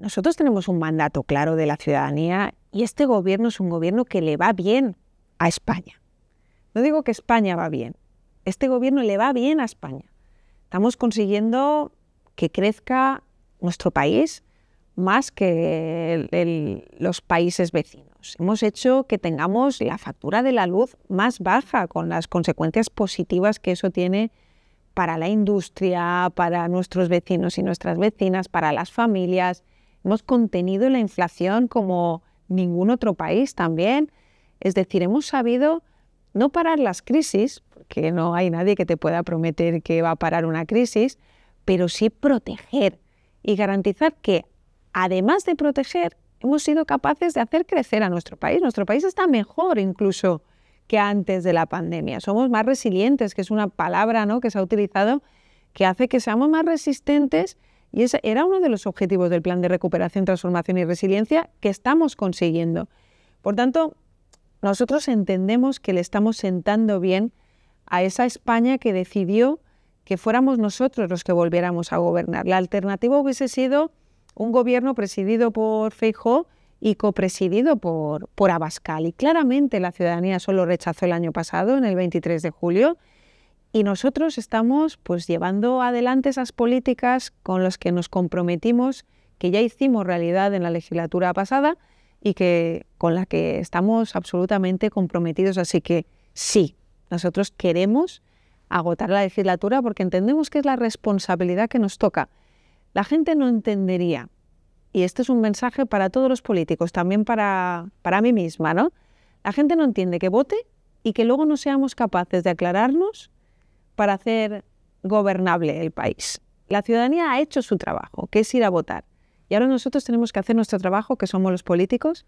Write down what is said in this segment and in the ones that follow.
Nosotros tenemos un mandato claro de la ciudadanía y este gobierno es un gobierno que le va bien a España. No digo que España va bien, este gobierno le va bien a España. Estamos consiguiendo que crezca nuestro país más que los países vecinos. Hemos hecho que tengamos la factura de la luz más baja, con las consecuencias positivas que eso tiene para la industria, para nuestros vecinos y nuestras vecinas, para las familias. Hemos contenido la inflación como ningún otro país también. Es decir, hemos sabido no parar las crisis, porque no hay nadie que te pueda prometer que va a parar una crisis, pero sí proteger y garantizar que, además de proteger, hemos sido capaces de hacer crecer a nuestro país. Nuestro país está mejor incluso que antes de la pandemia. Somos más resilientes, que es una palabra ¿no? que se ha utilizado, que hace que seamos más resistentes y ese era uno de los objetivos del Plan de Recuperación, Transformación y Resiliencia que estamos consiguiendo. Por tanto, nosotros entendemos que le estamos sentando bien a esa España que decidió que fuéramos nosotros los que volviéramos a gobernar. La alternativa hubiese sido un gobierno presidido por Feijóo y copresidido por, por Abascal. Y claramente la ciudadanía solo rechazó el año pasado, en el 23 de julio, y nosotros estamos pues llevando adelante esas políticas con las que nos comprometimos, que ya hicimos realidad en la legislatura pasada y que con la que estamos absolutamente comprometidos, así que sí, nosotros queremos agotar la legislatura porque entendemos que es la responsabilidad que nos toca. La gente no entendería, y este es un mensaje para todos los políticos, también para, para mí misma, ¿no? La gente no entiende que vote y que luego no seamos capaces de aclararnos para hacer gobernable el país. La ciudadanía ha hecho su trabajo, que es ir a votar. Y ahora nosotros tenemos que hacer nuestro trabajo, que somos los políticos,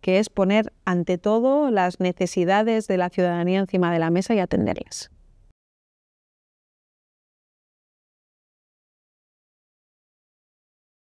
que es poner ante todo las necesidades de la ciudadanía encima de la mesa y atenderlas.